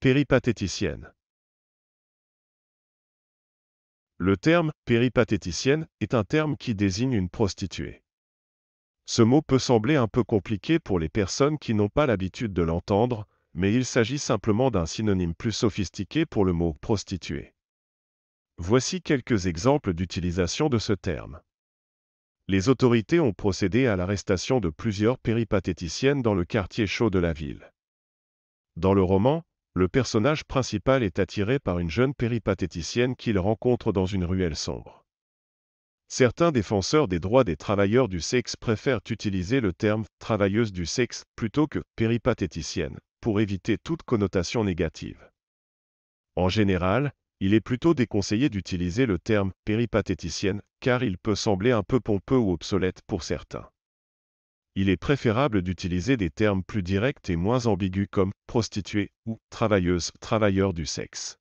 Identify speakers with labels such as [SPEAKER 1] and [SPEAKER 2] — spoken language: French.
[SPEAKER 1] Péripatéticienne.
[SPEAKER 2] Le terme péripatéticienne est un terme qui désigne une prostituée. Ce mot peut sembler un peu compliqué pour les personnes qui n'ont pas l'habitude de l'entendre, mais il s'agit simplement d'un synonyme plus sophistiqué pour le mot prostituée. Voici quelques exemples d'utilisation de ce terme. Les autorités ont procédé à l'arrestation de plusieurs péripatéticiennes dans le quartier chaud de la ville. Dans le roman, le personnage principal est attiré par une jeune péripatéticienne qu'il rencontre dans une ruelle sombre. Certains défenseurs des droits des travailleurs du sexe préfèrent utiliser le terme travailleuse du sexe plutôt que péripatéticienne pour éviter toute connotation négative. En général, il est plutôt déconseillé d'utiliser le terme péripatéticienne car il peut sembler un peu pompeux ou obsolète pour certains il est préférable d'utiliser des termes plus directs et moins ambigus comme prostituée ou travailleuse, travailleur du sexe.